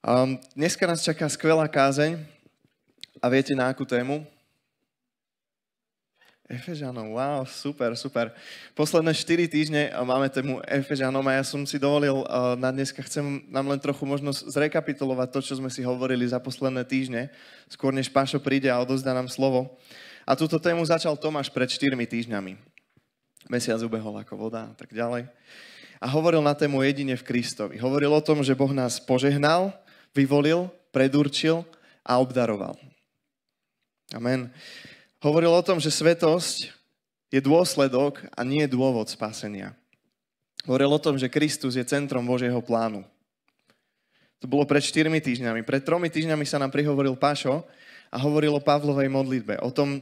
Um, dneska nás čaká skvelá kázeň a viete na akú tému? Efežanom, wow, super, super. Posledné 4 týždne máme tému Efežanom a ja som si dovolil uh, na dneska, chcem nám len trochu možnosť zrekapitulovať to, čo sme si hovorili za posledné týždne, skôr než Pašo príde a odozda nám slovo. A túto tému začal Tomáš pred 4 týždňami. Mesiac ubehol ako voda a tak ďalej. A hovoril na tému jedine v Kristovi. Hovoril o tom, že Boh nás požehnal, vyvolil, predurčil a obdaroval. Amen. Hovoril o tom, že svetosť je dôsledok a nie dôvod spásenia. Hovoril o tom, že Kristus je centrom Božieho plánu. To bolo pred 4 týždňami. Pred tromi týždňami sa nám prihovoril Pašo a hovoril o Pavlovej modlitbe. O tom,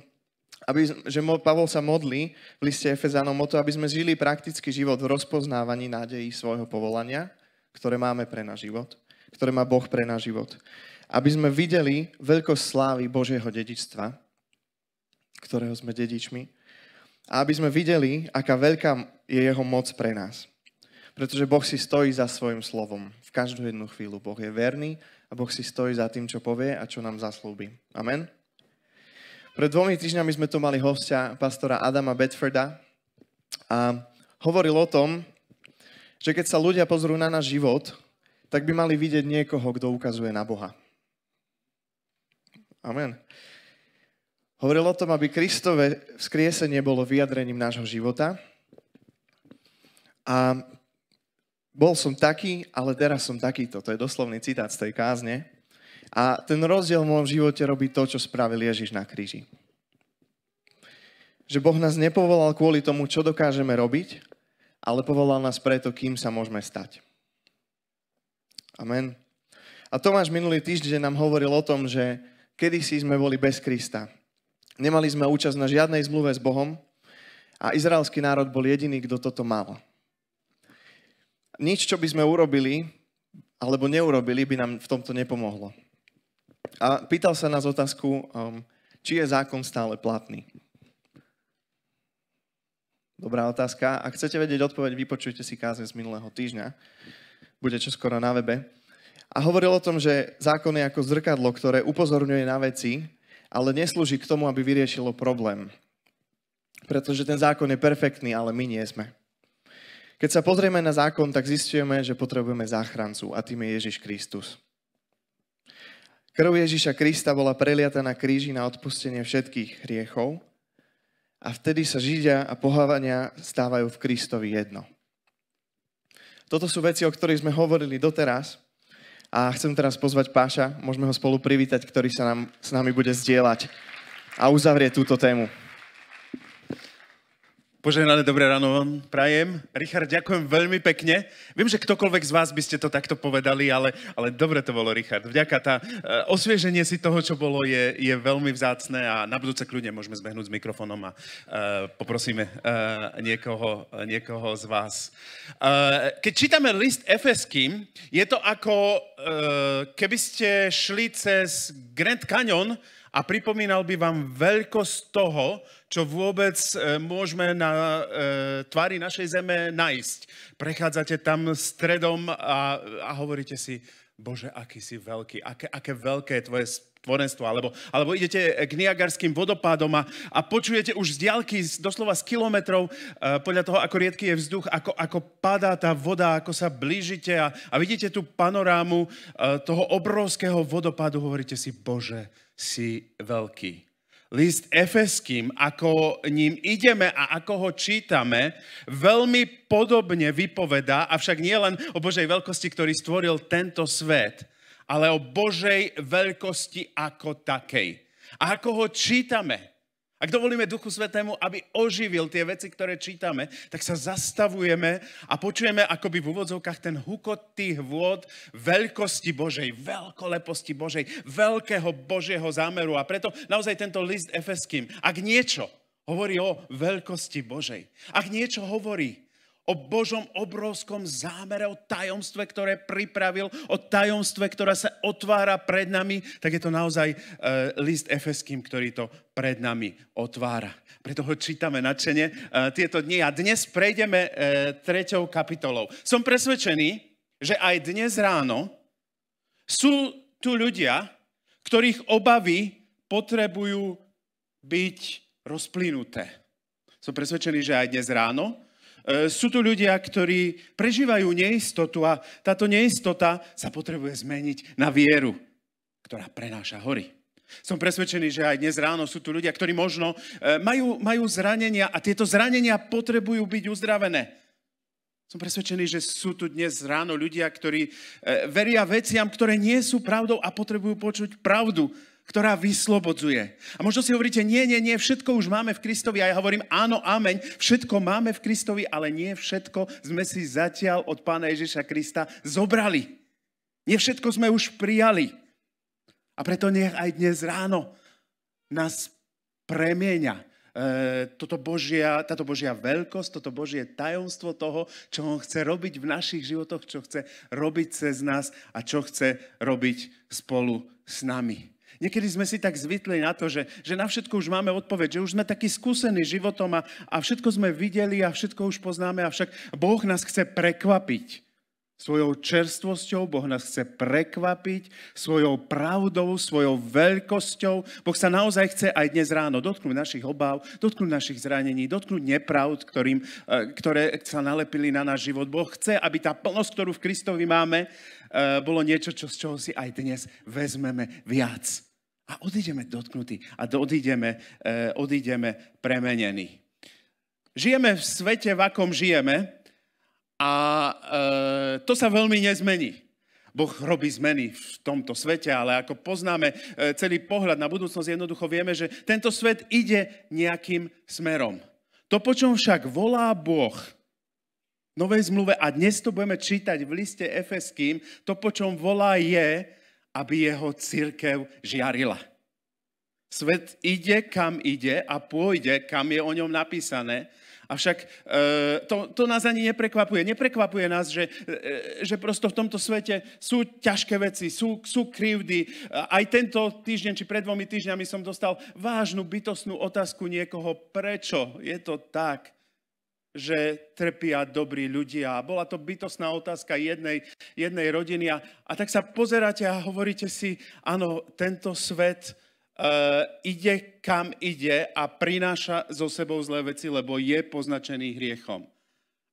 aby, že Pavol sa modlí v liste Efezanom o to, aby sme žili praktický život v rozpoznávaní nádejí svojho povolania, ktoré máme pre náš život ktoré má Boh pre náš život. Aby sme videli veľkosť slávy Božieho dedičstva, ktorého sme dedičmi, a aby sme videli, aká veľká je jeho moc pre nás. Pretože Boh si stojí za svojim slovom. V každú jednu chvíľu Boh je verný a Boh si stojí za tým, čo povie a čo nám zaslúbi. Amen. Pred dvomi týždňami sme tu mali hostia pastora Adama Bedforda a hovoril o tom, že keď sa ľudia pozrú na náš život, tak by mali vidieť niekoho, kto ukazuje na Boha. Amen. Hovoril o tom, aby Kristove vzkriesenie bolo vyjadrením nášho života. A bol som taký, ale teraz som takýto. To je doslovný citát z tej kázne. A ten rozdiel v môjom živote robí to, čo spravil Ježiš na kríži. Že Boh nás nepovolal kvôli tomu, čo dokážeme robiť, ale povolal nás preto, kým sa môžeme stať. Amen. A Tomáš minulý týždeň nám hovoril o tom, že kedysi sme boli bez Krista. Nemali sme účasť na žiadnej zmluve s Bohom a izraelský národ bol jediný, kto toto mal. Nič, čo by sme urobili alebo neurobili, by nám v tomto nepomohlo. A pýtal sa nás otázku, um, či je zákon stále platný. Dobrá otázka. Ak chcete vedieť odpoveď, vypočujte si káze z minulého týždňa bude čoskoro na webe. A hovoril o tom, že zákon je ako zrkadlo, ktoré upozorňuje na veci, ale neslúži k tomu, aby vyriešilo problém. Pretože ten zákon je perfektný, ale my nie sme. Keď sa pozrieme na zákon, tak zistujeme, že potrebujeme záchrancu a tým je Ježiš Kristus. Krv Ježiša Krista bola preliata na kríži na odpustenie všetkých hriechov a vtedy sa Židia a pohávania stávajú v Kristovi jedno. Toto sú veci, o ktorých sme hovorili doteraz. A chcem teraz pozvať Páša, môžeme ho spolu privítať, ktorý sa nám, s nami bude zdieľať a uzavrie túto tému. Požehnané dobré ráno vám prajem. Richard, ďakujem veľmi pekne. Viem, že ktokoľvek z vás by ste to takto povedali, ale, ale dobre to bolo, Richard. Vďaka tá e, osvieženie si toho, čo bolo, je, je veľmi vzácne a na budúce kľudne môžeme zbehnúť s mikrofónom a e, poprosíme e, niekoho, niekoho z vás. E, keď čítame list Efeským, je to ako e, keby ste šli cez Grand Canyon, a pripomínal by vám veľkosť toho, čo vôbec e, môžeme na e, tvári našej zeme nájsť. Prechádzate tam stredom a, a hovoríte si, Bože, aký si veľký, aké, aké veľké je tvoje stvorenstvo. alebo, alebo idete k Niagarským vodopádom a, a počujete už z diaľky, doslova z kilometrov, e, podľa toho, ako riedky je vzduch, ako, ako padá tá voda, ako sa blížite a, a vidíte tú panorámu e, toho obrovského vodopádu, hovoríte si, Bože, si veľký. List Efeským, ako ním ideme a ako ho čítame, veľmi podobne vypovedá, avšak nie len o Božej veľkosti, ktorý stvoril tento svet, ale o Božej veľkosti ako takej. A ako ho čítame, ak dovolíme Duchu Svetému, aby oživil tie veci, ktoré čítame, tak sa zastavujeme a počujeme akoby v úvodzovkách ten hukot tých vôd veľkosti Božej, veľkoleposti Božej, veľkého Božieho zámeru. A preto naozaj tento list Efeským, ak niečo hovorí o veľkosti Božej, ak niečo hovorí o Božom obrovskom zámere, o tajomstve, ktoré pripravil, o tajomstve, ktoré sa otvára pred nami, tak je to naozaj e, list Efeským, ktorý to pred nami otvára. Preto ho čítame nadšene e, tieto dni a dnes prejdeme e, treťou kapitolou. Som presvedčený, že aj dnes ráno sú tu ľudia, ktorých obavy potrebujú byť rozplynuté. Som presvedčený, že aj dnes ráno E, sú tu ľudia, ktorí prežívajú neistotu a táto neistota sa potrebuje zmeniť na vieru, ktorá prenáša hory. Som presvedčený, že aj dnes ráno sú tu ľudia, ktorí možno e, majú, majú zranenia a tieto zranenia potrebujú byť uzdravené. Som presvedčený, že sú tu dnes ráno ľudia, ktorí e, veria veciam, ktoré nie sú pravdou a potrebujú počuť pravdu ktorá vyslobodzuje. A možno si hovoríte, nie, nie, nie, všetko už máme v Kristovi. A ja hovorím, áno, ameň, všetko máme v Kristovi, ale nie všetko sme si zatiaľ od Pána Ježiša Krista zobrali. Nie všetko sme už prijali. A preto nech aj dnes ráno nás premieňa e, toto Božia, táto Božia veľkosť, toto Božie tajomstvo toho, čo On chce robiť v našich životoch, čo chce robiť cez nás a čo chce robiť spolu s nami. Niekedy sme si tak zvytli na to, že, že na všetko už máme odpoveď, že už sme takí skúsení životom a, a všetko sme videli a všetko už poznáme, avšak Boh nás chce prekvapiť. Svojou čerstvosťou Boh nás chce prekvapiť, svojou pravdou, svojou veľkosťou. Boh sa naozaj chce aj dnes ráno dotknúť našich obáv, dotknúť našich zranení, dotknúť nepravd, ktorým, e, ktoré sa nalepili na náš život. Boh chce, aby tá plnosť, ktorú v Kristovi máme, e, bolo niečo, čo, z čoho si aj dnes vezmeme viac. A odídeme dotknutí a odídeme, eh, odídeme premenení. Žijeme v svete, v akom žijeme a eh, to sa veľmi nezmení. Boh robí zmeny v tomto svete, ale ako poznáme eh, celý pohľad na budúcnosť, jednoducho vieme, že tento svet ide nejakým smerom. To, po čom však volá Boh, novej zmluve a dnes to budeme čítať v liste Efeským, to, po čom volá je, aby jeho církev žiarila. Svet ide, kam ide a pôjde, kam je o ňom napísané. Avšak e, to, to nás ani neprekvapuje. Neprekvapuje nás, že, e, že prosto v tomto svete sú ťažké veci, sú, sú krivdy. Aj tento týždeň, či pred dvomi týždňami som dostal vážnu bytostnú otázku niekoho, prečo je to tak že trpia dobrí ľudia. a Bola to bytosná otázka jednej, jednej rodiny. A, a tak sa pozeráte a hovoríte si, áno, tento svet e, ide kam ide a prináša zo sebou zlé veci, lebo je poznačený hriechom.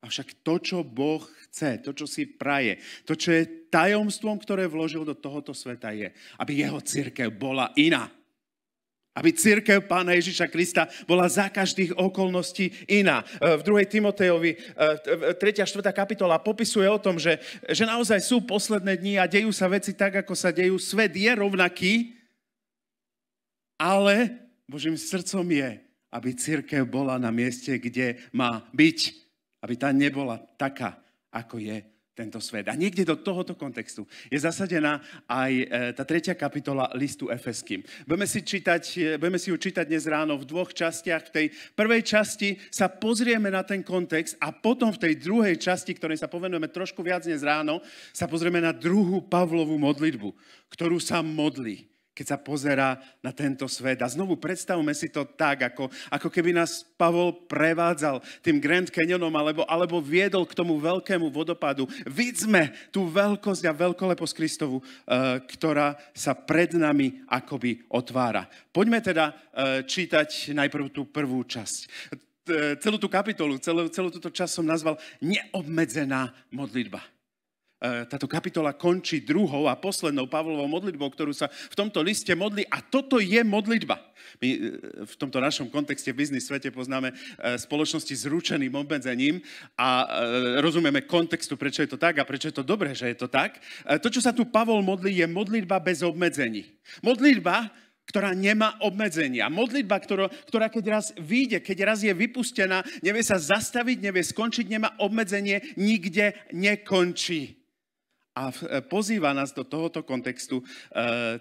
Avšak to, čo Boh chce, to, čo si praje, to, čo je tajomstvom, ktoré vložil do tohoto sveta, je, aby jeho církev bola iná. Aby církev Pána Ježiša Krista bola za každých okolností iná. E, v 2. Timotejovi 3. a 4. kapitola popisuje o tom, že, že naozaj sú posledné dni a dejú sa veci tak, ako sa dejú. Svet je rovnaký, ale Božím srdcom je, aby církev bola na mieste, kde má byť. Aby tá nebola taká, ako je tento svet. A niekde do tohoto kontextu je zasadená aj e, tá tretia kapitola listu Efeským. Budeme si, čítať, e, budeme si ju čítať dnes ráno v dvoch častiach. V tej prvej časti sa pozrieme na ten kontext a potom v tej druhej časti, ktorej sa povenujeme trošku viac dnes ráno, sa pozrieme na druhú Pavlovú modlitbu, ktorú sa modlí keď sa pozera na tento svet. A znovu predstavme si to tak, ako, ako keby nás Pavol prevádzal tým Grand Canyonom alebo, alebo viedol k tomu veľkému vodopadu. Vidzme tú veľkosť a veľkoleposť Kristovu, e, ktorá sa pred nami akoby otvára. Poďme teda e, čítať najprv tú prvú časť. E, celú tú kapitolu, celú, celú túto časť som nazval neobmedzená modlitba. E, táto kapitola končí druhou a poslednou Pavlovou modlitbou, ktorú sa v tomto liste modlí. A toto je modlitba. My e, v tomto našom kontexte v biznis svete poznáme e, spoločnosti s ručeným obmedzením a rozumieme kontextu, prečo je to tak a prečo je to dobré, že je to tak. To, čo sa tu Pavol modlí, je modlitba bez obmedzení. Modlitba, ktorá nemá obmedzenia. Modlitba, ktorá, ktorá keď raz vyjde, keď raz je vypustená, nevie sa zastaviť, nevie skončiť, nemá obmedzenie, nikde nekončí a e, pozýva nás do tohoto kontextu e,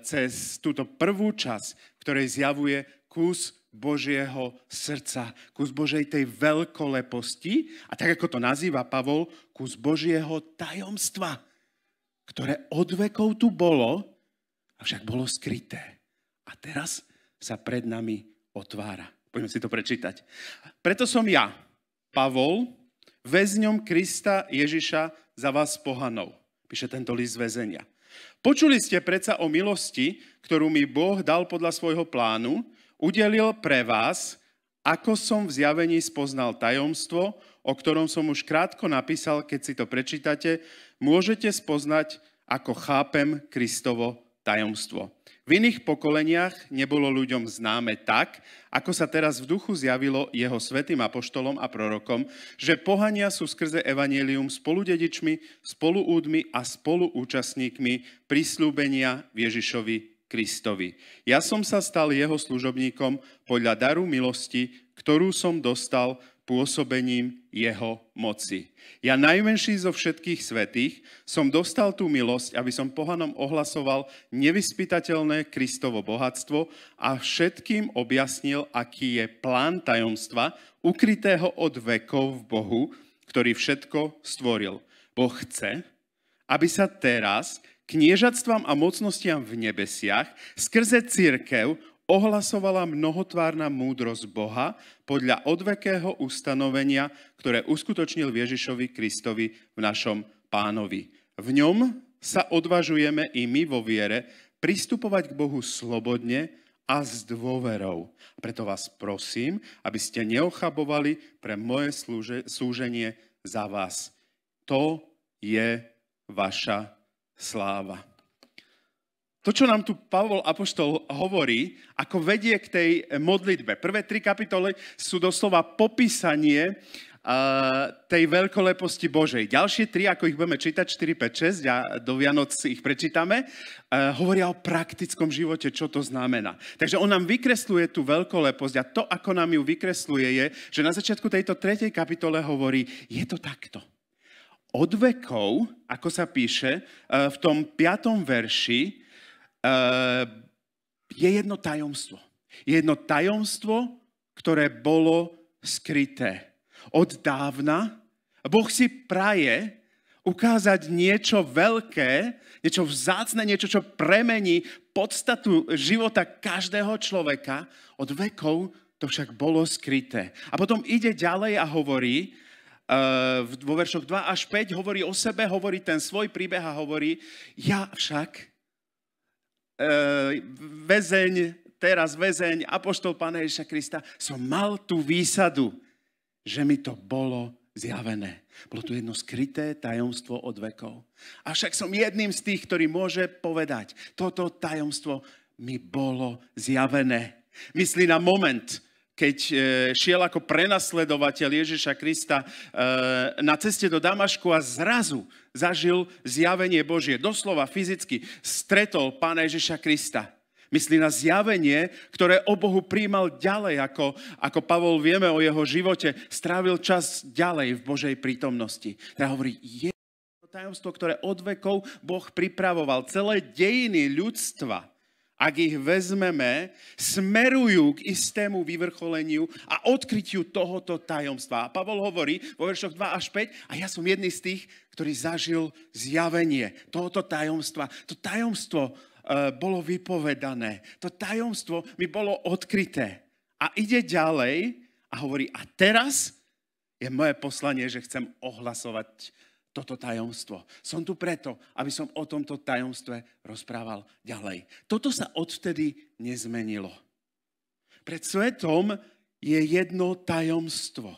cez túto prvú časť, ktorej zjavuje kus Božieho srdca, kus Božej tej veľkoleposti a tak ako to nazýva Pavol, kus Božieho tajomstva, ktoré od vekov tu bolo, avšak bolo skryté. A teraz sa pred nami otvára. Poďme si to prečítať. Preto som ja, Pavol, väzňom Krista Ježiša za vás pohanov. Píše tento list väzenia. Počuli ste predsa o milosti, ktorú mi Boh dal podľa svojho plánu, udelil pre vás, ako som v zjavení spoznal tajomstvo, o ktorom som už krátko napísal, keď si to prečítate, môžete spoznať, ako chápem Kristovo tajomstvo. V iných pokoleniach nebolo ľuďom známe tak, ako sa teraz v duchu zjavilo jeho svetým apoštolom a prorokom, že pohania sú skrze evanielium spoludedičmi, spoluúdmi a spoluúčastníkmi prislúbenia Ježišovi Kristovi. Ja som sa stal jeho služobníkom podľa daru milosti, ktorú som dostal pôsobením jeho moci. Ja najmenší zo všetkých svetých som dostal tú milosť, aby som pohanom ohlasoval nevyspytateľné Kristovo bohatstvo a všetkým objasnil, aký je plán tajomstva ukrytého od vekov v Bohu, ktorý všetko stvoril. Boh chce, aby sa teraz kniežatstvám a mocnostiam v nebesiach skrze církev ohlasovala mnohotvárna múdrosť Boha podľa odvekého ustanovenia, ktoré uskutočnil Ježišovi Kristovi v našom pánovi. V ňom sa odvažujeme i my vo viere pristupovať k Bohu slobodne a s dôverou. Preto vás prosím, aby ste neochabovali pre moje slúže, slúženie za vás. To je vaša sláva to, čo nám tu Pavol Apoštol hovorí, ako vedie k tej modlitbe. Prvé tri kapitoly sú doslova popísanie eh, tej veľkoleposti Božej. Ďalšie tri, ako ich budeme čítať, 4, 5, 6 a do Vianoc ich prečítame, eh, hovoria o praktickom živote, čo to znamená. Takže on nám vykresluje tú veľkoleposť a to, ako nám ju vykresluje, je, že na začiatku tejto tretej kapitole hovorí, je to takto. Od vekov, ako sa píše eh, v tom piatom verši, Eh, je jedno tajomstvo. Je jedno tajomstvo, ktoré bolo skryté. Od dávna Boh si praje ukázať niečo veľké, niečo vzácne, niečo, čo premení podstatu života každého človeka. Od vekov to však bolo skryté. A potom ide ďalej a hovorí, eh, vo veršoch 2 až 5 hovorí o sebe, hovorí ten svoj príbeh a hovorí, ja však E, väzeň, teraz väzeň, apoštol Pána Ježiša Krista, som mal tú výsadu, že mi to bolo zjavené. Bolo tu jedno skryté tajomstvo od vekov. Avšak som jedným z tých, ktorý môže povedať, toto tajomstvo mi bolo zjavené. Myslí na moment, keď e, šiel ako prenasledovateľ Ježiša Krista e, na ceste do Damašku a zrazu zažil zjavenie Božie. Doslova fyzicky stretol pána Ježiša Krista. Myslí na zjavenie, ktoré o Bohu príjmal ďalej, ako, ako Pavol vieme o jeho živote, strávil čas ďalej v Božej prítomnosti. Teda hovorí, je to tajomstvo, ktoré od vekov Boh pripravoval. Celé dejiny ľudstva – ak ich vezmeme, smerujú k istému vyvrcholeniu a odkrytiu tohoto tajomstva. A Pavol hovorí vo veršoch 2 až 5, a ja som jedný z tých, ktorý zažil zjavenie tohoto tajomstva. To tajomstvo e, bolo vypovedané. To tajomstvo mi bolo odkryté. A ide ďalej a hovorí, a teraz je moje poslanie, že chcem ohlasovať toto tajomstvo. Som tu preto, aby som o tomto tajomstve rozprával ďalej. Toto sa odtedy nezmenilo. Pred svetom je jedno tajomstvo.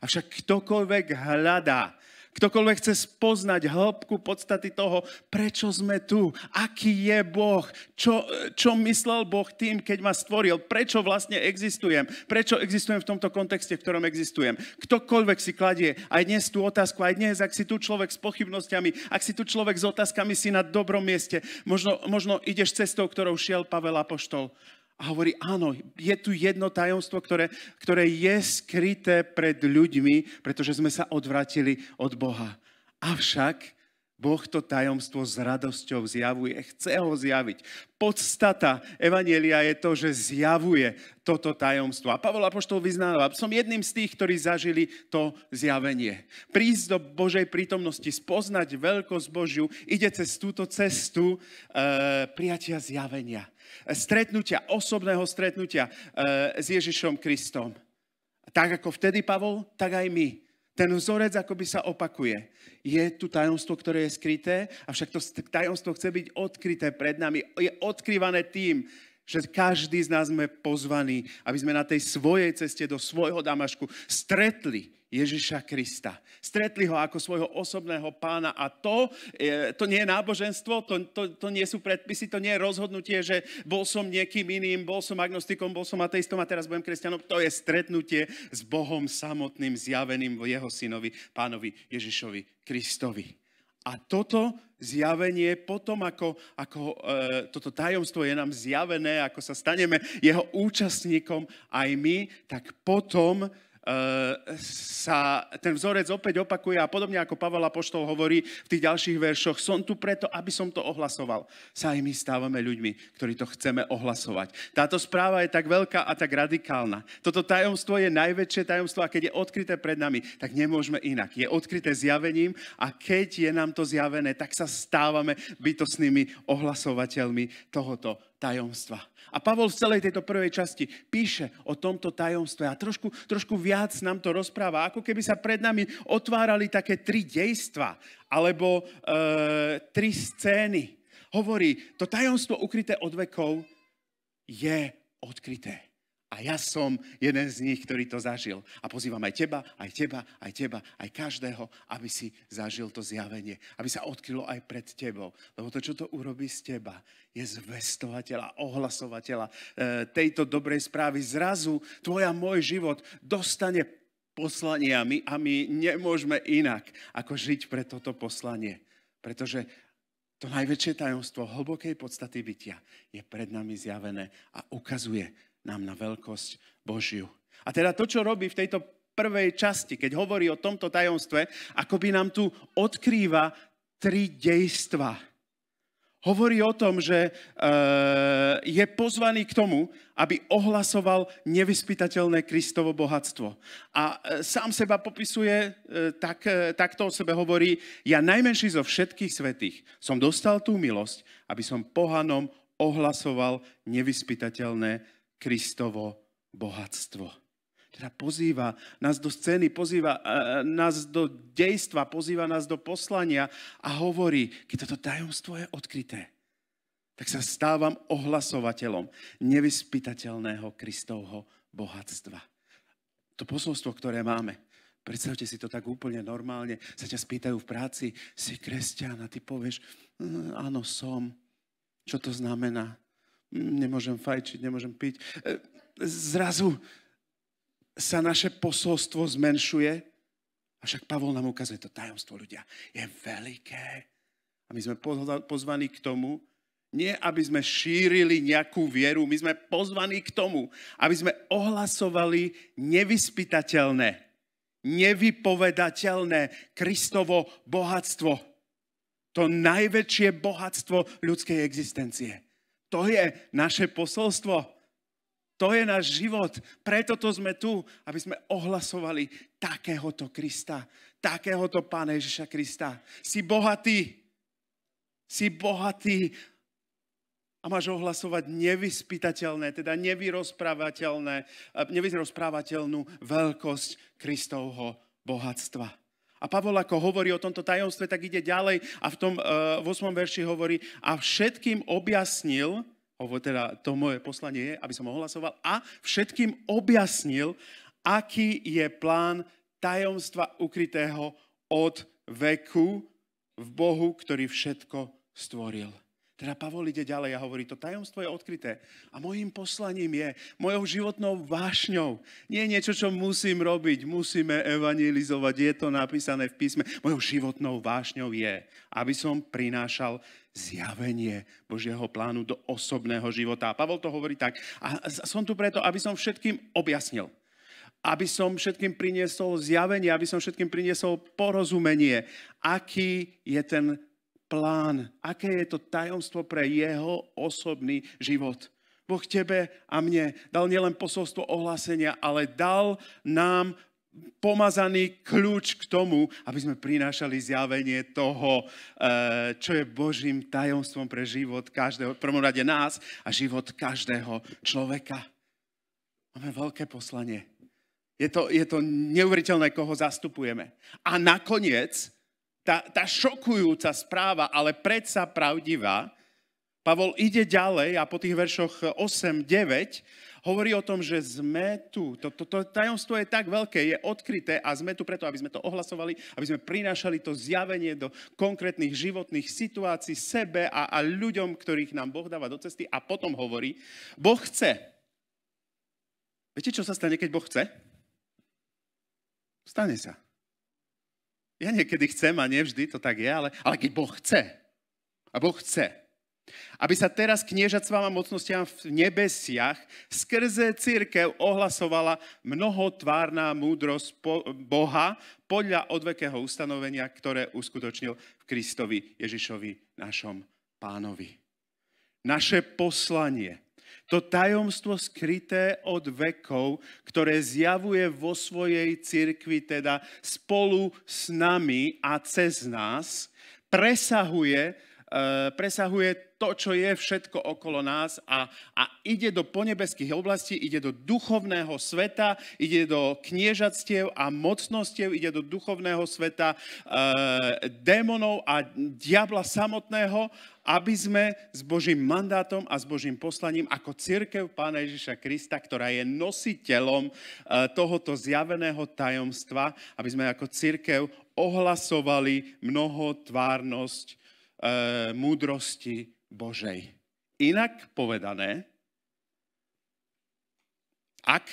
Avšak ktokoľvek hľadá Ktokoľvek chce spoznať hĺbku podstaty toho, prečo sme tu, aký je Boh, čo, čo myslel Boh tým, keď ma stvoril, prečo vlastne existujem, prečo existujem v tomto kontexte, v ktorom existujem. Ktokoľvek si kladie aj dnes tú otázku, aj dnes, ak si tu človek s pochybnosťami, ak si tu človek s otázkami, si na dobrom mieste. Možno, možno ideš cestou, ktorou šiel Pavel Apoštol. A hovorí, áno, je tu jedno tajomstvo, ktoré, ktoré je skryté pred ľuďmi, pretože sme sa odvratili od Boha. Avšak Boh to tajomstvo s radosťou zjavuje, chce ho zjaviť. Podstata Evanielia je to, že zjavuje toto tajomstvo. A Pavol Apoštol vyznáva, som jedným z tých, ktorí zažili to zjavenie. Prísť do Božej prítomnosti, spoznať veľkosť Božiu, ide cez túto cestu e, prijatia zjavenia. Stretnutia, osobného stretnutia e, s Ježišom Kristom. Tak ako vtedy Pavol, tak aj my ten vzorec akoby sa opakuje. Je tu tajomstvo, ktoré je skryté, avšak to tajomstvo chce byť odkryté pred nami. Je odkryvané tým, že každý z nás sme pozvaní, aby sme na tej svojej ceste do svojho Damašku stretli Ježiša Krista. Stretli ho ako svojho osobného pána a to, e, to nie je náboženstvo, to, to, to nie sú predpisy, to nie je rozhodnutie, že bol som niekým iným, bol som agnostikom, bol som ateistom a teraz budem kresťanom. To je stretnutie s Bohom samotným, zjaveným v jeho synovi, pánovi Ježišovi Kristovi. A toto zjavenie, potom ako, ako e, toto tajomstvo je nám zjavené, ako sa staneme jeho účastníkom aj my, tak potom Eh, sa ten vzorec opäť opakuje a podobne ako Pavel Apoštol hovorí v tých ďalších veršoch, som tu preto, aby som to ohlasoval. Sa aj my stávame ľuďmi, ktorí to chceme ohlasovať. Táto správa je tak veľká a tak radikálna. Toto tajomstvo je najväčšie tajomstvo a keď je odkryté pred nami, tak nemôžeme inak. Je odkryté zjavením a keď je nám to zjavené, tak sa stávame bytostnými ohlasovateľmi tohoto tajomstva. A Pavol v celej tejto prvej časti píše o tomto tajomstve a trošku, trošku viac nám to rozpráva, ako keby sa pred nami otvárali také tri dejstva alebo e, tri scény. Hovorí, to tajomstvo ukryté od vekov je odkryté. A ja som jeden z nich, ktorý to zažil. A pozývam aj teba, aj teba, aj teba, aj každého, aby si zažil to zjavenie. Aby sa odkrylo aj pred tebou. Lebo to, čo to urobí z teba, je zvestovateľa, ohlasovateľa e, tejto dobrej správy. Zrazu tvoja môj život dostane poslaniami a my nemôžeme inak, ako žiť pre toto poslanie. Pretože to najväčšie tajomstvo hlbokej podstaty bytia je pred nami zjavené a ukazuje, nám na veľkosť Božiu. A teda to, čo robí v tejto prvej časti, keď hovorí o tomto tajomstve, ako by nám tu odkrýva tri dejstva. Hovorí o tom, že e, je pozvaný k tomu, aby ohlasoval nevyspytateľné Kristovo bohatstvo. A e, sám seba popisuje, e, tak, e, takto o sebe hovorí, ja najmenší zo všetkých svetých som dostal tú milosť, aby som pohanom ohlasoval nevyspytateľné Kristovo bohatstvo. Teda pozýva nás do scény, pozýva e, e, nás do dejstva, pozýva nás do poslania a hovorí, keď toto tajomstvo je odkryté, tak sa stávam ohlasovateľom nevyspytateľného Kristovho bohatstva. To posolstvo, ktoré máme, Predstavte si to tak úplne normálne. Sa ťa spýtajú v práci, si kresťan a ty povieš, mm, áno, som. Čo to znamená? nemôžem fajčiť, nemôžem piť. E, zrazu sa naše posolstvo zmenšuje. Avšak Pavol nám ukazuje to tajomstvo ľudia. Je veľké. A my sme pozvaní k tomu, nie aby sme šírili nejakú vieru, my sme pozvaní k tomu, aby sme ohlasovali nevyspytateľné, nevypovedateľné Kristovo bohatstvo. To najväčšie bohatstvo ľudskej existencie. To je naše posolstvo. To je náš život. Preto to sme tu, aby sme ohlasovali takéhoto Krista, takéhoto Pána Ježiša Krista. Si bohatý, si bohatý a máš ohlasovať nevyspytateľné, teda nevyrozprávateľné, eh, nevyrozprávateľnú veľkosť Kristovho bohatstva. A Pavol ako hovorí o tomto tajomstve, tak ide ďalej a v tom uh, e, 8. verši hovorí a všetkým objasnil, hovo teda to moje poslanie je, aby som ohlasoval, a všetkým objasnil, aký je plán tajomstva ukrytého od veku v Bohu, ktorý všetko stvoril. Teda Pavol ide ďalej a hovorí, to tajomstvo je odkryté a mojim poslaním je, mojou životnou vášňou. Nie je niečo, čo musím robiť, musíme evangelizovať, je to napísané v písme. Mojou životnou vášňou je, aby som prinášal zjavenie Božieho plánu do osobného života. A Pavol to hovorí tak, a som tu preto, aby som všetkým objasnil aby som všetkým priniesol zjavenie, aby som všetkým priniesol porozumenie, aký je ten plán, aké je to tajomstvo pre jeho osobný život. Boh tebe a mne dal nielen posolstvo ohlásenia, ale dal nám pomazaný kľúč k tomu, aby sme prinášali zjavenie toho, eh, čo je Božím tajomstvom pre život každého, v prvom rade nás a život každého človeka. Máme veľké poslanie. Je to, je to neuveriteľné, koho zastupujeme. A nakoniec tá, tá šokujúca správa, ale predsa pravdivá. Pavol ide ďalej a po tých veršoch 8, 9 hovorí o tom, že sme tu. To, to, to tajomstvo je tak veľké, je odkryté a sme tu preto, aby sme to ohlasovali, aby sme prinášali to zjavenie do konkrétnych životných situácií sebe a, a ľuďom, ktorých nám Boh dáva do cesty a potom hovorí, Boh chce. Viete, čo sa stane, keď Boh chce? Stane sa. Ja niekedy chcem a nevždy to tak je, ale, ale keď Boh chce, a Boh chce, aby sa teraz s váma mocnostiam v nebesiach skrze církev ohlasovala mnohotvárna múdrosť Boha podľa odvekého ustanovenia, ktoré uskutočnil v Kristovi Ježišovi, našom pánovi. Naše poslanie to tajomstvo skryté od vekov, ktoré zjavuje vo svojej cirkvi, teda spolu s nami a cez nás, presahuje E, presahuje to, čo je všetko okolo nás a, a ide do ponebeských oblastí, ide do duchovného sveta, ide do kniežactiev a mocnostiev, ide do duchovného sveta e, démonov a diabla samotného, aby sme s Božím mandátom a s Božím poslaním ako církev Pána Ježiša Krista, ktorá je nositeľom e, tohoto zjaveného tajomstva, aby sme ako církev ohlasovali mnohotvárnosť E, múdrosti Božej. Inak povedané, ak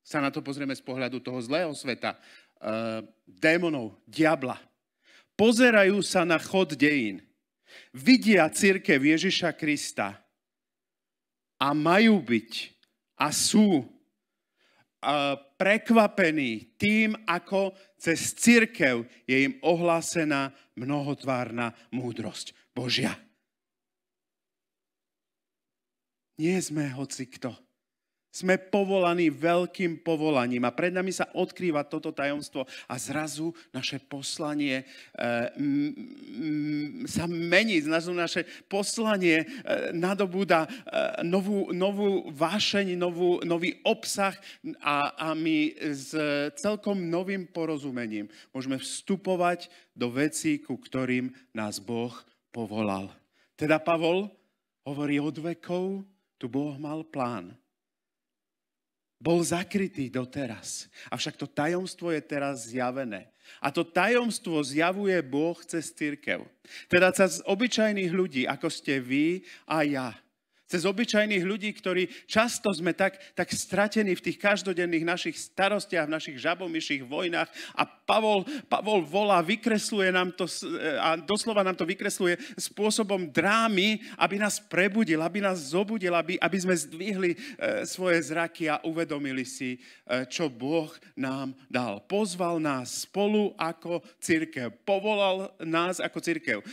sa na to pozrieme z pohľadu toho zlého sveta, e, démonov, diabla, pozerajú sa na chod dejín, vidia církev Ježiša Krista a majú byť a sú e, prekvapení tým, ako cez církev je im ohlásená mnohotvárna múdrosť Božia. Nie sme hoci kto. Sme povolaní veľkým povolaním a pred nami sa odkrýva toto tajomstvo a zrazu naše poslanie e, m, m, sa mení, zrazu naše poslanie e, nadobúda e, novú, novú vášeň, novú, nový obsah a, a my s celkom novým porozumením môžeme vstupovať do vecí, ku ktorým nás Boh povolal. Teda Pavol hovorí od vekov, tu Boh mal plán bol zakrytý doteraz. Avšak to tajomstvo je teraz zjavené. A to tajomstvo zjavuje Boh cez církev. Teda cez obyčajných ľudí, ako ste vy a ja cez obyčajných ľudí, ktorí často sme tak, tak stratení v tých každodenných našich starostiach, v našich žabomyších vojnách a Pavol, Pavol volá, vykresluje nám to a doslova nám to vykresluje spôsobom drámy, aby nás prebudil, aby nás zobudil, aby, aby sme zdvihli e, svoje zraky a uvedomili si, e, čo Boh nám dal. Pozval nás spolu ako církev. Povolal nás ako církev. E,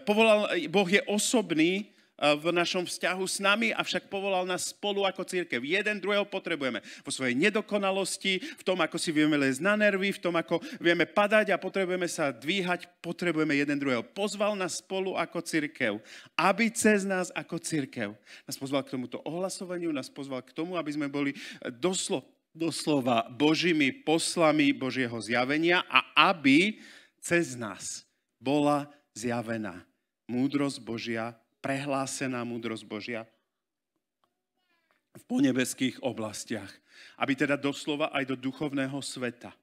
povolal, boh je osobný, E, v našom vzťahu s nami, avšak povolal nás spolu ako církev. Jeden druhého potrebujeme vo svojej nedokonalosti, v tom, ako si vieme lezť na nervy, v tom, ako vieme padať a potrebujeme sa dvíhať, potrebujeme jeden druhého. Pozval nás spolu ako církev, aby cez nás ako církev. Nás pozval k tomuto ohlasovaniu, nás pozval k tomu, aby sme boli e, doslo, doslova Božími poslami Božieho zjavenia a aby cez nás bola zjavená múdrosť Božia prehlásená múdrosť Božia v ponebeských oblastiach. Aby teda doslova aj do duchovného sveta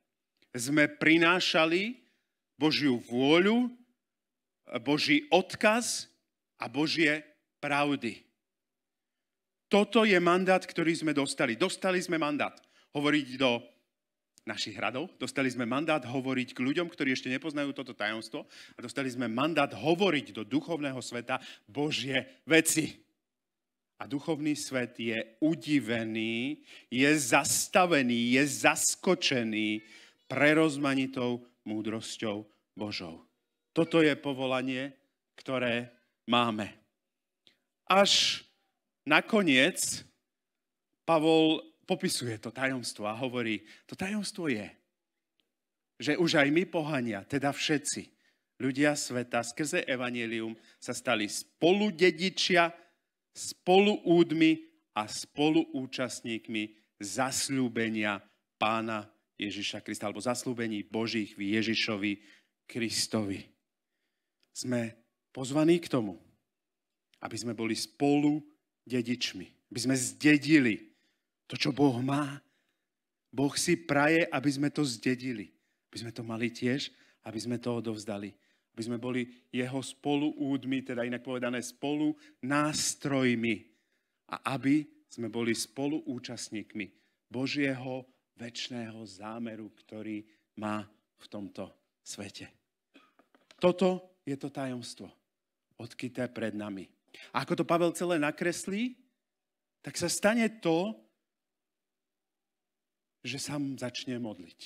sme prinášali Božiu vôľu, Boží odkaz a Božie pravdy. Toto je mandát, ktorý sme dostali. Dostali sme mandát hovoriť do našich hradov. Dostali sme mandát hovoriť k ľuďom, ktorí ešte nepoznajú toto tajomstvo. A dostali sme mandát hovoriť do duchovného sveta Božie veci. A duchovný svet je udivený, je zastavený, je zaskočený prerozmanitou múdrosťou Božou. Toto je povolanie, ktoré máme. Až nakoniec Pavol popisuje to tajomstvo a hovorí, to tajomstvo je, že už aj my pohania, teda všetci, ľudia sveta skrze evanelium sa stali spoludedičia, spoluúdmi a spoluúčastníkmi zasľúbenia pána Ježiša Krista, alebo zaslúbení Božích v Ježišovi Kristovi. Sme pozvaní k tomu, aby sme boli spolu dedičmi, aby sme zdedili to, čo Boh má. Boh si praje, aby sme to zdedili. Aby sme to mali tiež, aby sme to odovzdali. Aby sme boli jeho spoluúdmi, teda inak povedané spolu nástrojmi. A aby sme boli spoluúčastníkmi Božieho väčšného zámeru, ktorý má v tomto svete. Toto je to tajomstvo, odkyté pred nami. A ako to Pavel celé nakreslí, tak sa stane to, že sa začne modliť.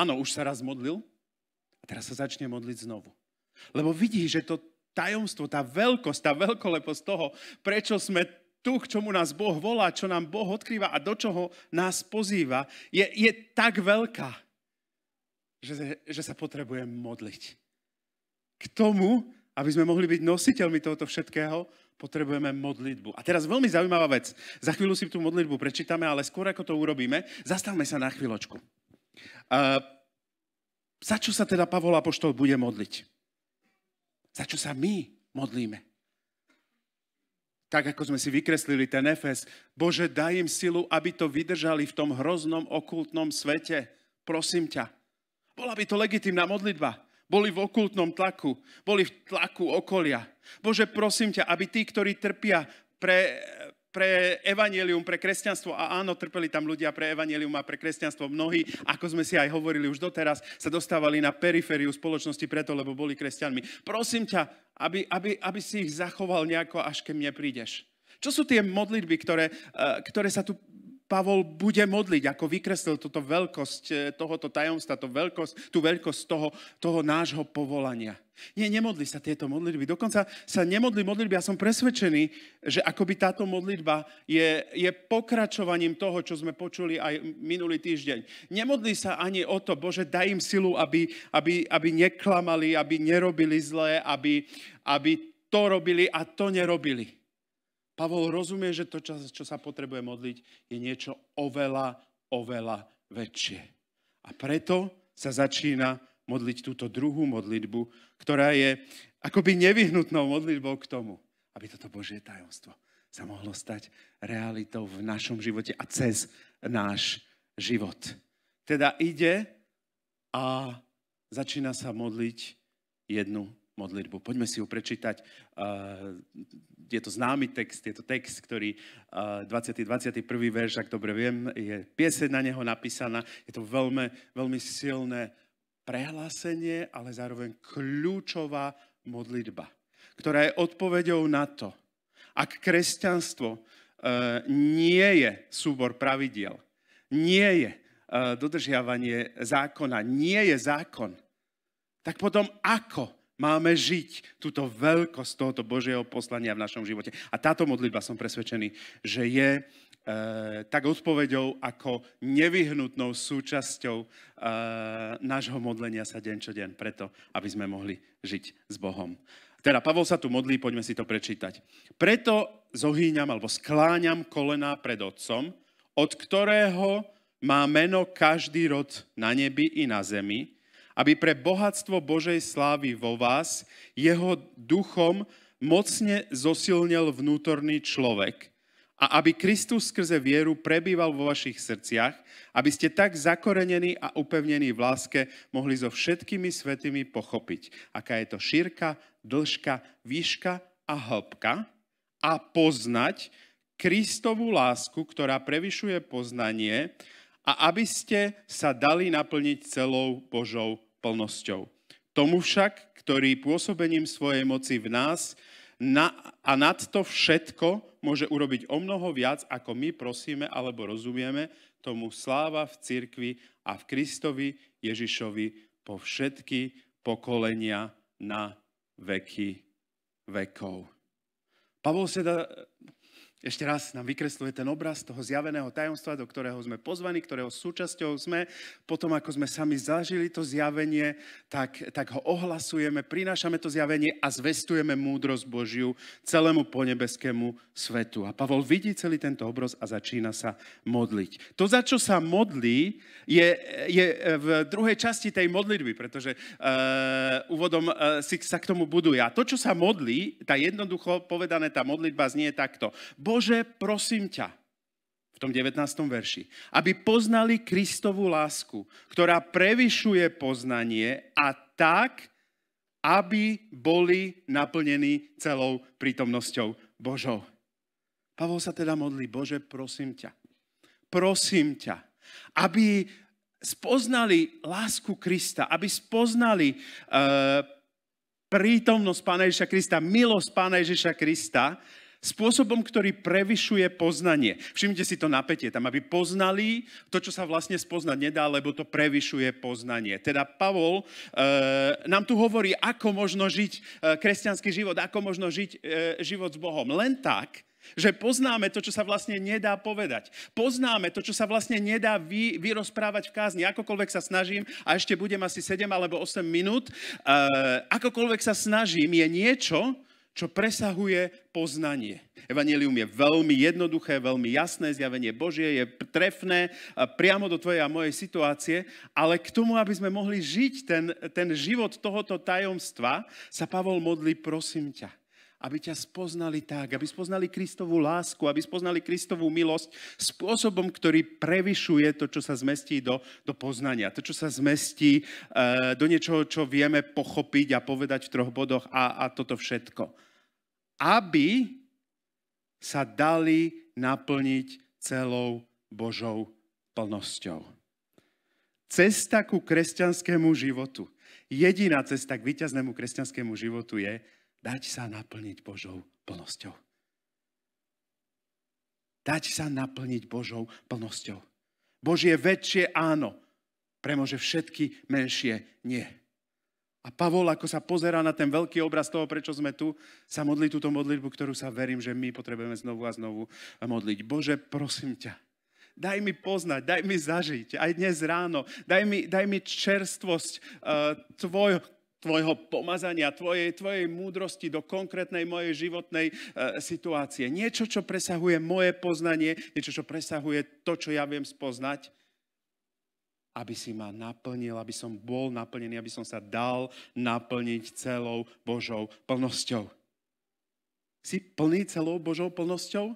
Áno, už sa raz modlil a teraz sa začne modliť znovu. Lebo vidí, že to tajomstvo, tá veľkosť, tá veľkoleposť toho, prečo sme tu, k čomu nás Boh volá, čo nám Boh odkrýva a do čoho nás pozýva, je, je tak veľká, že, že sa potrebujem modliť. K tomu, aby sme mohli byť nositeľmi tohoto všetkého, potrebujeme modlitbu. A teraz veľmi zaujímavá vec. Za chvíľu si tú modlitbu prečítame, ale skôr ako to urobíme, zastavme sa na chvíľočku. Uh, za čo sa teda Pavol Apoštol bude modliť? Za čo sa my modlíme? Tak ako sme si vykreslili ten Efes, Bože, daj im silu, aby to vydržali v tom hroznom okultnom svete. Prosím ťa. Bola by to legitimná modlitba. Boli v okultnom tlaku, boli v tlaku okolia. Bože, prosím ťa, aby tí, ktorí trpia pre, pre evanelium, pre kresťanstvo, a áno, trpeli tam ľudia pre evanelium a pre kresťanstvo mnohí, ako sme si aj hovorili už doteraz, sa dostávali na perifériu spoločnosti preto, lebo boli kresťanmi. Prosím ťa, aby, aby, aby si ich zachoval nejako, až ke mne prídeš. Čo sú tie modlitby, ktoré, eh, ktoré sa tu Pavol bude modliť, ako vykreslil túto veľkosť eh, tohoto tajomstva, tú veľkosť, tú veľkosť toho, toho nášho povolania. Nie, nemodli sa tieto modlitby. Dokonca sa nemodli modlitby. Ja som presvedčený, že akoby táto modlitba je, je pokračovaním toho, čo sme počuli aj minulý týždeň. Nemodli sa ani o to, Bože, daj im silu, aby, aby, aby neklamali, aby nerobili zlé, aby, aby to robili a to nerobili. Pavol rozumie, že to, čo sa potrebuje modliť, je niečo oveľa, oveľa väčšie. A preto sa začína modliť túto druhú modlitbu, ktorá je akoby nevyhnutnou modlitbou k tomu, aby toto Božie tajomstvo sa mohlo stať realitou v našom živote a cez náš život. Teda ide a začína sa modliť jednu modlitbu. Poďme si ju prečítať. Je to známy text, je to text, ktorý 20. 21. verš, ak dobre viem, je pieseň na neho napísaná. Je to veľmi, veľmi silné prehlásenie, ale zároveň kľúčová modlitba, ktorá je odpovedou na to, ak kresťanstvo e, nie je súbor pravidiel, nie je e, dodržiavanie zákona, nie je zákon, tak potom ako Máme žiť túto veľkosť tohoto Božieho poslania v našom živote. A táto modlitba som presvedčený, že je e, tak odpoveďou ako nevyhnutnou súčasťou e, nášho modlenia sa deň čo deň, preto aby sme mohli žiť s Bohom. Teda Pavol sa tu modlí, poďme si to prečítať. Preto zohýňam alebo skláňam kolená pred Otcom, od ktorého má meno každý rod na nebi i na zemi, aby pre bohatstvo Božej slávy vo vás jeho duchom mocne zosilnil vnútorný človek a aby Kristus skrze vieru prebýval vo vašich srdciach, aby ste tak zakorenení a upevnení v láske mohli so všetkými svetými pochopiť, aká je to šírka, dĺžka, výška a hĺbka a poznať Kristovú lásku, ktorá prevyšuje poznanie, a aby ste sa dali naplniť celou Božou plnosťou. Tomu však, ktorý pôsobením svojej moci v nás na, a nad to všetko môže urobiť o mnoho viac, ako my prosíme alebo rozumieme, tomu sláva v cirkvi a v Kristovi Ježišovi po všetky pokolenia na veky vekov. Pavol sa ešte raz nám vykresluje ten obraz toho zjaveného tajomstva, do ktorého sme pozvaní, ktorého súčasťou sme. Potom, ako sme sami zažili to zjavenie, tak, tak ho ohlasujeme, prinášame to zjavenie a zvestujeme múdrosť Božiu celému ponebeskému svetu. A Pavol vidí celý tento obraz a začína sa modliť. To, za čo sa modlí, je, je v druhej časti tej modlitby, pretože e, úvodom e, si, sa k tomu buduje. A to, čo sa modlí, tá jednoducho povedané, tá modlitba znie takto. Bože, prosím ťa, v tom 19. verši, aby poznali Kristovú lásku, ktorá prevyšuje poznanie a tak, aby boli naplnení celou prítomnosťou Božou. Pavol sa teda modlí, Bože, prosím ťa, prosím ťa, aby spoznali lásku Krista, aby spoznali uh, prítomnosť Pána Ježiša Krista, milosť Pána Ježiša Krista, spôsobom, ktorý prevyšuje poznanie. Všimnite si to napätie tam, aby poznali to, čo sa vlastne spoznať nedá, lebo to prevyšuje poznanie. Teda Pavol e, nám tu hovorí, ako možno žiť e, kresťanský život, ako možno žiť e, život s Bohom. Len tak, že poznáme to, čo sa vlastne nedá povedať. Poznáme to, čo sa vlastne nedá vy, vyrozprávať v kázni. Akokoľvek sa snažím, a ešte budem asi 7 alebo 8 minút, e, akokoľvek sa snažím, je niečo, čo presahuje poznanie. Evangelium je veľmi jednoduché, veľmi jasné, zjavenie Božie je trefné priamo do tvojej a mojej situácie, ale k tomu, aby sme mohli žiť ten, ten život tohoto tajomstva, sa Pavol modlí, prosím ťa, aby ťa spoznali tak, aby spoznali Kristovú lásku, aby spoznali Kristovú milosť spôsobom, ktorý prevyšuje to, čo sa zmestí do, do poznania, to, čo sa zmestí uh, do niečoho, čo vieme pochopiť a povedať v troch bodoch a, a toto všetko aby sa dali naplniť celou Božou plnosťou. Cesta ku kresťanskému životu, jediná cesta k vyťaznému kresťanskému životu je dať sa naplniť Božou plnosťou. Dať sa naplniť Božou plnosťou. Božie väčšie áno, premože všetky menšie nie. A Pavol, ako sa pozerá na ten veľký obraz toho, prečo sme tu, sa modlí túto modlitbu, ktorú sa verím, že my potrebujeme znovu a znovu modliť. Bože, prosím ťa, daj mi poznať, daj mi zažiť, aj dnes ráno, daj mi, daj mi čerstvosť uh, eh, tvojho, tvojho pomazania, tvojej, tvojej múdrosti do konkrétnej mojej životnej uh, situácie. Niečo, čo presahuje moje poznanie, niečo, čo presahuje to, čo ja viem spoznať aby si ma naplnil, aby som bol naplnený, aby som sa dal naplniť celou Božou plnosťou. Si plný celou Božou plnosťou?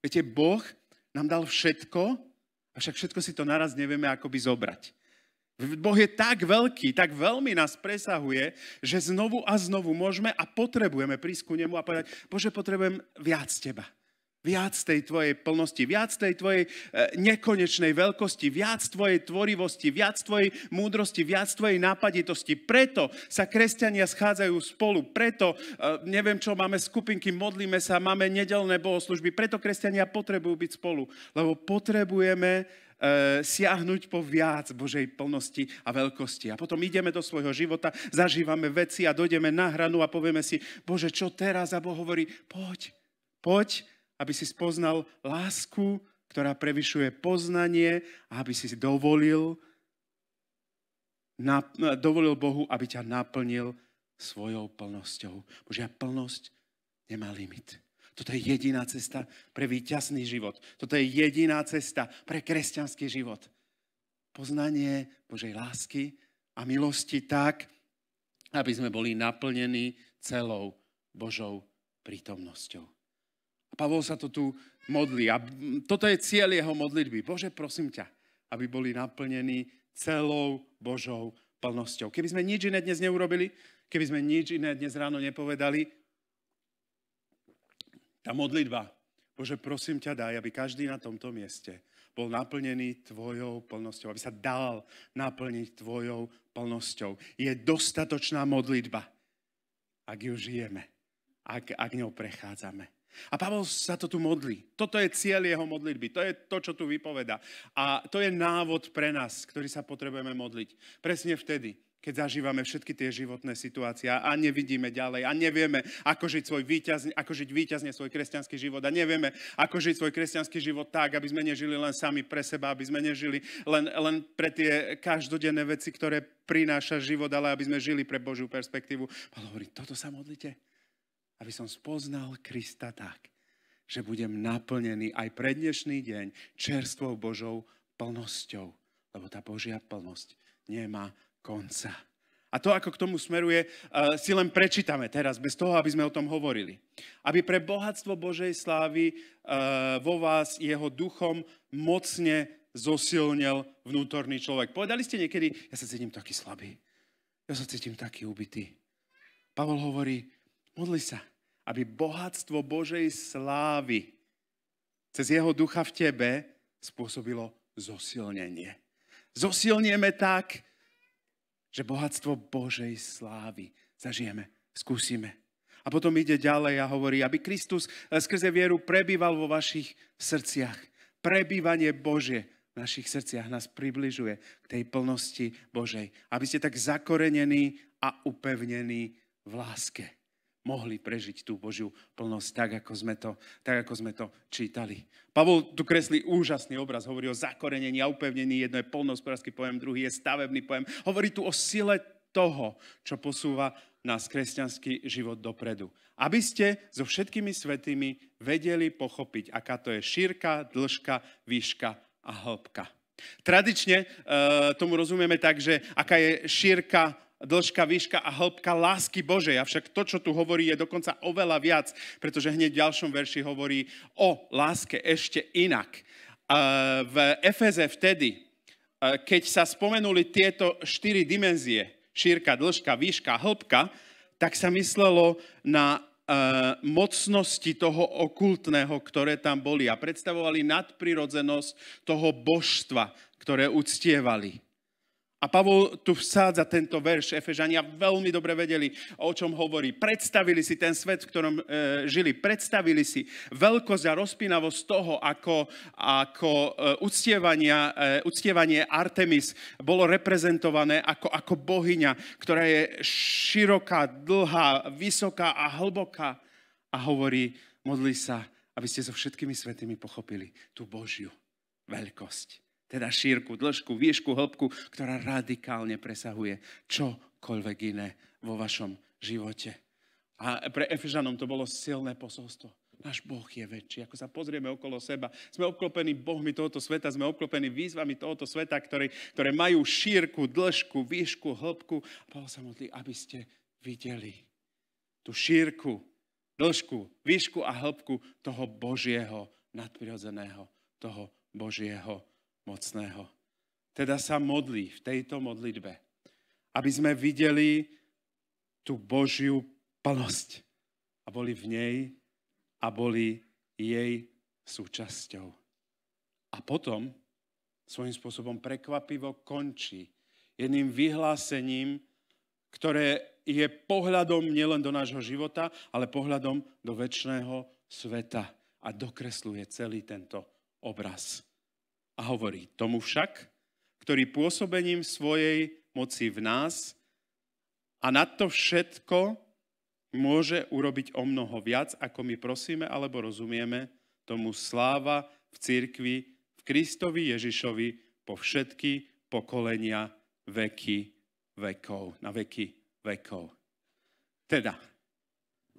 Viete, Boh nám dal všetko, avšak všetko si to naraz nevieme ako by zobrať. Boh je tak veľký, tak veľmi nás presahuje, že znovu a znovu môžeme a potrebujeme prísť ku nemu a povedať, Bože, potrebujem viac teba. Viac tej tvojej plnosti, viac tej tvojej eh, nekonečnej veľkosti, viac tvojej tvorivosti, viac tvojej múdrosti, viac tvojej nápaditosti. Preto sa kresťania schádzajú spolu, preto, eh, neviem čo, máme skupinky, modlíme sa, máme nedelné bohoslužby, preto kresťania potrebujú byť spolu, lebo potrebujeme eh, siahnuť po viac Božej plnosti a veľkosti. A potom ideme do svojho života, zažívame veci a dojdeme na hranu a povieme si, Bože, čo teraz? A Boh hovorí, poď, poď, aby si spoznal lásku, ktorá prevyšuje poznanie a aby si dovolil, na, dovolil Bohu, aby ťa naplnil svojou plnosťou. Božia plnosť nemá limit. Toto je jediná cesta pre výťazný život. Toto je jediná cesta pre kresťanský život. Poznanie Božej lásky a milosti tak, aby sme boli naplnení celou Božou prítomnosťou. Pavol sa to tu modlí. A toto je cieľ jeho modlitby. Bože, prosím ťa, aby boli naplnení celou Božou plnosťou. Keby sme nič iné dnes neurobili, keby sme nič iné dnes ráno nepovedali, tá modlitba, Bože, prosím ťa, daj, aby každý na tomto mieste bol naplnený Tvojou plnosťou, aby sa dal naplniť Tvojou plnosťou. Je dostatočná modlitba, ak ju žijeme, ak, ak ňou prechádzame. A Pavol sa to tu modlí. Toto je cieľ jeho modlitby. To je to, čo tu vypoveda. A to je návod pre nás, ktorý sa potrebujeme modliť. Presne vtedy, keď zažívame všetky tie životné situácie a nevidíme ďalej a nevieme, ako žiť, svoj víťazne, ako žiť víťazne svoj kresťanský život a nevieme, ako žiť svoj kresťanský život tak, aby sme nežili len sami pre seba, aby sme nežili len, len pre tie každodenné veci, ktoré prináša život, ale aby sme žili pre Božiu perspektívu. Pavol hovorí, toto sa modlite aby som spoznal Krista tak, že budem naplnený aj pre dnešný deň čerstvou Božou plnosťou. Lebo tá Božia plnosť nemá konca. A to, ako k tomu smeruje, eh, si len prečítame teraz, bez toho, aby sme o tom hovorili. Aby pre bohatstvo Božej slávy eh, vo vás jeho duchom mocne zosilnil vnútorný človek. Povedali ste niekedy, ja sa cítim taký slabý, ja sa cítim taký ubitý. Pavol hovorí, modli sa, aby bohatstvo Božej slávy cez jeho ducha v tebe spôsobilo zosilnenie. Zosilnieme tak, že bohatstvo Božej slávy zažijeme, skúsime. A potom ide ďalej a hovorí, aby Kristus eh, skrze vieru prebýval vo vašich srdciach. Prebývanie Bože v našich srdciach nás približuje k tej plnosti Božej. Aby ste tak zakorenení a upevnení v láske mohli prežiť tú Božiu plnosť, tak ako sme to, tak ako sme to čítali. Pavol tu kreslí úžasný obraz, hovorí o zakorenení a upevnení, jedno je polnohospodársky pojem, druhý je stavebný pojem. Hovorí tu o sile toho, čo posúva nás kresťanský život dopredu. Aby ste so všetkými svetými vedeli pochopiť, aká to je šírka, dĺžka, výška a hĺbka. Tradične e, tomu rozumieme tak, že aká je šírka dĺžka, výška a hĺbka lásky Božej. Avšak to, čo tu hovorí, je dokonca oveľa viac, pretože hneď v ďalšom verši hovorí o láske ešte inak. E, v Efeze vtedy, e, keď sa spomenuli tieto štyri dimenzie, šírka, dĺžka, výška, hĺbka, tak sa myslelo na e, mocnosti toho okultného, ktoré tam boli a predstavovali nadprirodzenosť toho božstva, ktoré uctievali. A Pavol tu vsádza tento verš. Efežania veľmi dobre vedeli, o čom hovorí. Predstavili si ten svet, v ktorom e, žili. Predstavili si veľkosť a rozpínavosť toho, ako, ako e, e uctievanie Artemis bolo reprezentované ako, ako bohyňa, ktorá je široká, dlhá, vysoká a hlboká. A hovorí, modli sa, aby ste so všetkými svetými pochopili tú Božiu veľkosť teda šírku, dĺžku, výšku, hĺbku, ktorá radikálne presahuje čokoľvek iné vo vašom živote. A pre Efežanom to bolo silné posolstvo. Náš Boh je väčší. Ako sa pozrieme okolo seba, sme obklopení Bohmi tohoto sveta, sme obklopení výzvami tohoto sveta, ktoré, ktoré majú šírku, dĺžku, výšku, hĺbku. A Pavel sa modlí, aby ste videli tú šírku, dĺžku, výšku a hĺbku toho Božieho nadprirodzeného, toho Božieho mocného. Teda sa modlí v tejto modlitbe, aby sme videli tú Božiu plnosť a boli v nej a boli jej súčasťou. A potom svojím spôsobom prekvapivo končí jedným vyhlásením, ktoré je pohľadom nielen do nášho života, ale pohľadom do väčšného sveta a dokresluje celý tento obraz a hovorí, tomu však, ktorý pôsobením svojej moci v nás a na to všetko môže urobiť o mnoho viac, ako my prosíme alebo rozumieme, tomu sláva v cirkvi, v Kristovi Ježišovi po všetky pokolenia veky vekov, na veky vekov. Teda,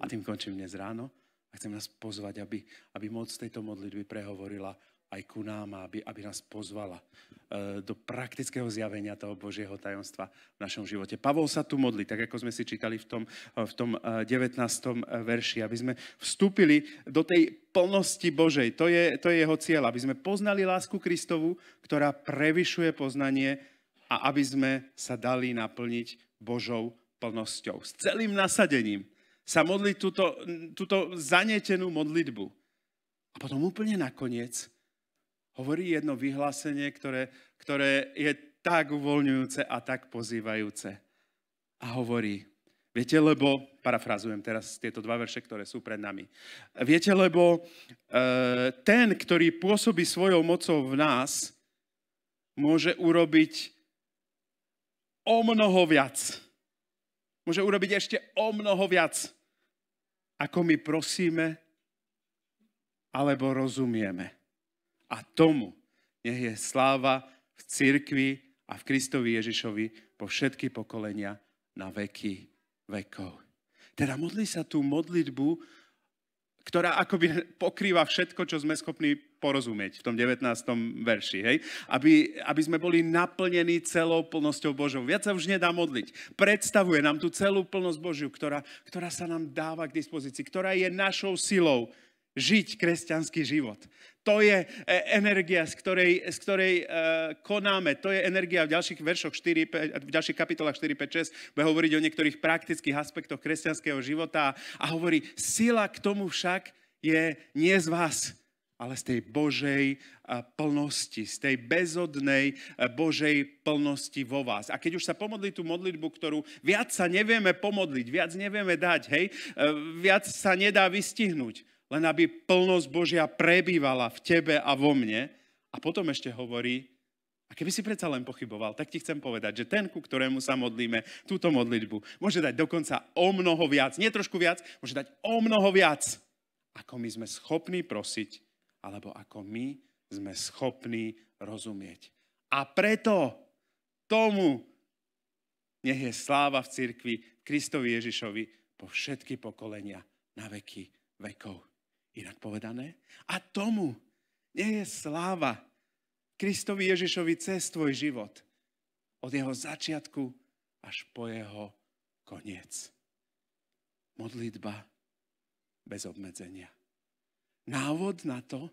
a tým končím dnes ráno a chcem nás pozvať, aby, aby moc tejto modlitby prehovorila aj ku nám, aby, aby nás pozvala e, do praktického zjavenia toho Božieho tajomstva v našom živote. Pavol sa tu modlí, tak ako sme si čítali v tom, e, v tom 19. E, verši, aby sme vstúpili do tej plnosti Božej. To je, to je jeho cieľ, aby sme poznali lásku Kristovu, ktorá prevyšuje poznanie a aby sme sa dali naplniť Božou plnosťou. S celým nasadením sa modli túto, túto zanetenú modlitbu. A potom úplne nakoniec hovorí jedno vyhlásenie, ktoré, ktoré je tak uvoľňujúce a tak pozývajúce. A hovorí, viete, lebo, parafrazujem teraz tieto dva verše, ktoré sú pred nami. Viete, lebo e, ten, ktorý pôsobí svojou mocou v nás, môže urobiť o mnoho viac. Môže urobiť ešte o mnoho viac, ako my prosíme alebo rozumieme. A tomu nech je sláva v cirkvi a v Kristovi Ježišovi po všetky pokolenia na veky vekov. Teda modli sa tú modlitbu, ktorá akoby pokrýva všetko, čo sme schopní porozumieť v tom 19. verši. Hej? Aby, aby sme boli naplnení celou plnosťou Božou. Viac sa už nedá modliť. Predstavuje nám tú celú plnosť Božiu, ktorá, ktorá sa nám dáva k dispozícii, ktorá je našou silou, Žiť kresťanský život. To je e, energia, z ktorej, z ktorej uh, konáme. To je energia v ďalších veršoch 4, 5, v ďalších kapitolách 4, 5, 6. Bude hovoriť o niektorých praktických aspektoch kresťanského života a hovorí, sila k tomu však je nie z vás, ale z tej Božej e, plnosti, z tej bezodnej Božej plnosti vo vás. A keď už sa pomodlí tú modlitbu, ktorú viac sa nevieme pomodliť, viac nevieme dať, hej, viac sa nedá vystihnúť, len aby plnosť Božia prebývala v tebe a vo mne. A potom ešte hovorí, a keby si predsa len pochyboval, tak ti chcem povedať, že ten, ku ktorému sa modlíme, túto modlitbu môže dať dokonca o mnoho viac, nie trošku viac, môže dať o mnoho viac, ako my sme schopní prosiť, alebo ako my sme schopní rozumieť. A preto tomu nech je sláva v cirkvi Kristovi Ježišovi po všetky pokolenia na veky vekov inak povedané. A tomu nie je sláva Kristovi Ježišovi cez tvoj život. Od jeho začiatku až po jeho koniec. Modlitba bez obmedzenia. Návod na to,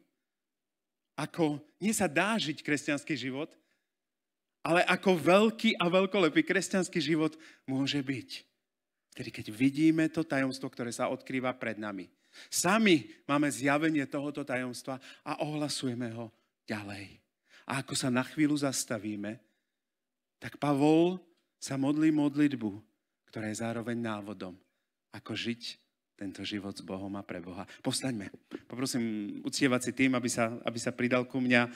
ako nie sa dá žiť kresťanský život, ale ako veľký a veľkolepý kresťanský život môže byť. Tedy keď vidíme to tajomstvo, ktoré sa odkrýva pred nami. Sami máme zjavenie tohoto tajomstva a ohlasujeme ho ďalej. A ako sa na chvíľu zastavíme, tak Pavol sa modlí modlitbu, ktorá je zároveň návodom, ako žiť tento život s Bohom a pre Boha. Postaňme. Poprosím uctievací tým, aby sa, aby sa pridal ku mňa.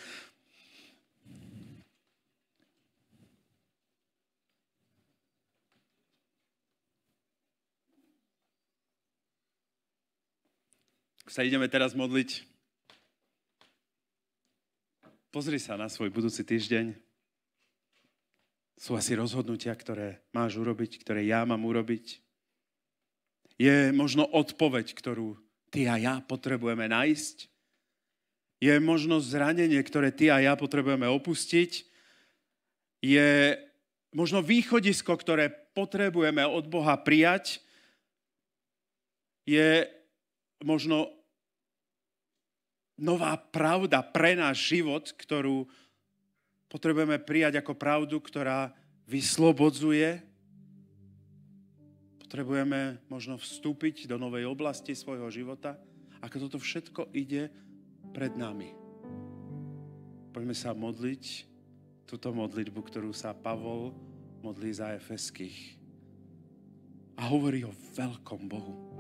sa ideme teraz modliť, pozri sa na svoj budúci týždeň. Sú asi rozhodnutia, ktoré máš urobiť, ktoré ja mám urobiť. Je možno odpoveď, ktorú ty a ja potrebujeme nájsť. Je možno zranenie, ktoré ty a ja potrebujeme opustiť. Je možno východisko, ktoré potrebujeme od Boha prijať. Je možno nová pravda pre náš život, ktorú potrebujeme prijať ako pravdu, ktorá vyslobodzuje. Potrebujeme možno vstúpiť do novej oblasti svojho života. Ako toto všetko ide pred nami. Poďme sa modliť túto modlitbu, ktorú sa Pavol modlí za efeských. A hovorí o veľkom Bohu.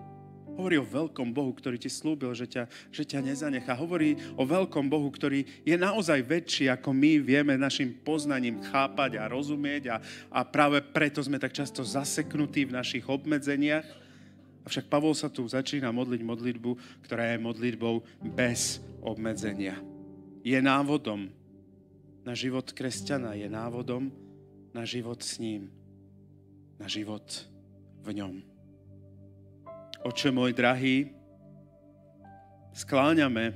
Hovorí o veľkom Bohu, ktorý ti slúbil, že ťa, že ťa nezanechá. Hovorí o veľkom Bohu, ktorý je naozaj väčší, ako my vieme našim poznaním chápať a rozumieť a, a práve preto sme tak často zaseknutí v našich obmedzeniach. Avšak Pavol sa tu začína modliť modlitbu, ktorá je modlitbou bez obmedzenia. Je návodom na život kresťana, je návodom na život s ním, na život v ňom. Oče môj drahý, skláňame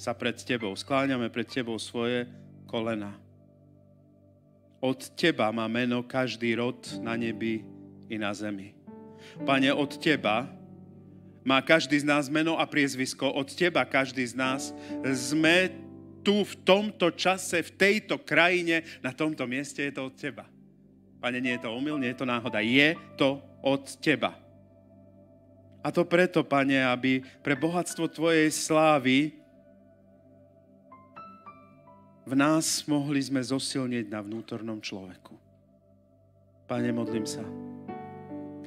sa pred Tebou, skláňame pred Tebou svoje kolena. Od Teba má meno každý rod na nebi i na zemi. Pane, od Teba má každý z nás meno a priezvisko, od Teba každý z nás sme tu v tomto čase, v tejto krajine, na tomto mieste je to od Teba. Pane, nie je to omyl, nie je to náhoda, je to od Teba. A to preto, Pane, aby pre bohatstvo Tvojej slávy v nás mohli sme zosilniť na vnútornom človeku. Pane, modlím sa,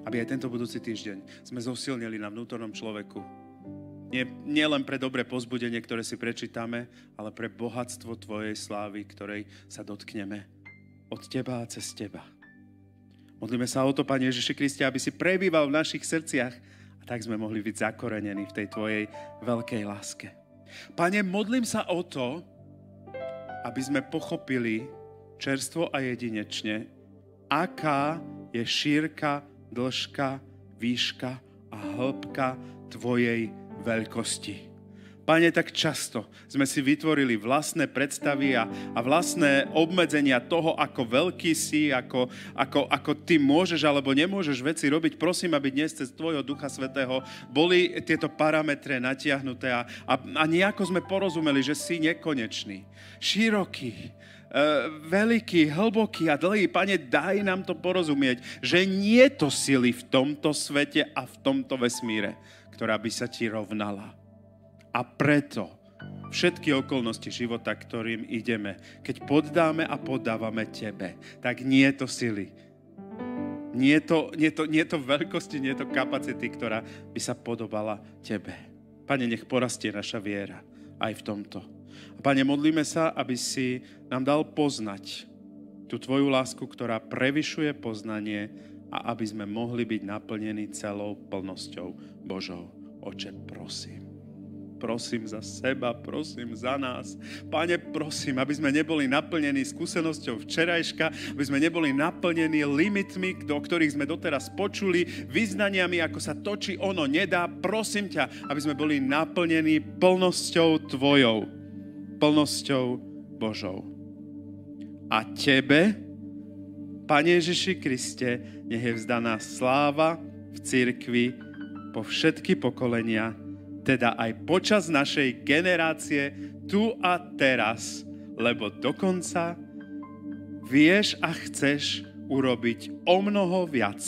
aby aj tento budúci týždeň sme zosilnili na vnútornom človeku. Nie, nie len pre dobré pozbudenie, ktoré si prečítame, ale pre bohatstvo Tvojej slávy, ktorej sa dotkneme od Teba a cez Teba. Modlíme sa o to, Pane Ježiši Kriste, aby si prebýval v našich srdciach, tak sme mohli byť zakorenení v tej Tvojej veľkej láske. Pane, modlím sa o to, aby sme pochopili čerstvo a jedinečne, aká je šírka, dĺžka, výška a hĺbka Tvojej veľkosti. Pane, tak často sme si vytvorili vlastné predstavy a, a vlastné obmedzenia toho, ako veľký si, ako, ako, ako ty môžeš alebo nemôžeš veci robiť. Prosím, aby dnes cez tvojho Ducha Svetého boli tieto parametre natiahnuté a, a, a nejako sme porozumeli, že si nekonečný, široký, e, veľký, hlboký a dlhý. Pane, daj nám to porozumieť, že nie je to sily v tomto svete a v tomto vesmíre, ktorá by sa ti rovnala. A preto všetky okolnosti života, ktorým ideme, keď poddáme a podávame Tebe, tak nie je to sily, nie je to, nie je to, nie je to veľkosti, nie je to kapacity, ktorá by sa podobala Tebe. Pane, nech porastie naša viera aj v tomto. A Pane, modlíme sa, aby si nám dal poznať tú Tvoju lásku, ktorá prevyšuje poznanie a aby sme mohli byť naplnení celou plnosťou Božou. Oče, prosím prosím za seba, prosím za nás. Pane, prosím, aby sme neboli naplnení skúsenosťou včerajška, aby sme neboli naplnení limitmi, do ktorých sme doteraz počuli, vyznaniami, ako sa to, či ono nedá. Prosím ťa, aby sme boli naplnení plnosťou Tvojou, plnosťou Božou. A Tebe, Pane Ježiši Kriste, nech je vzdaná sláva v církvi po všetky pokolenia teda aj počas našej generácie, tu a teraz, lebo dokonca vieš a chceš urobiť o mnoho viac,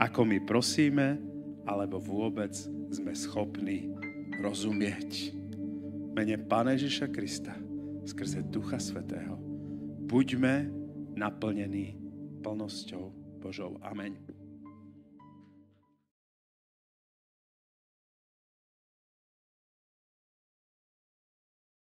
ako my prosíme, alebo vôbec sme schopní rozumieť. Mene Pane Ježiša Krista, skrze Ducha Svetého, buďme naplnení plnosťou Božou. Amen.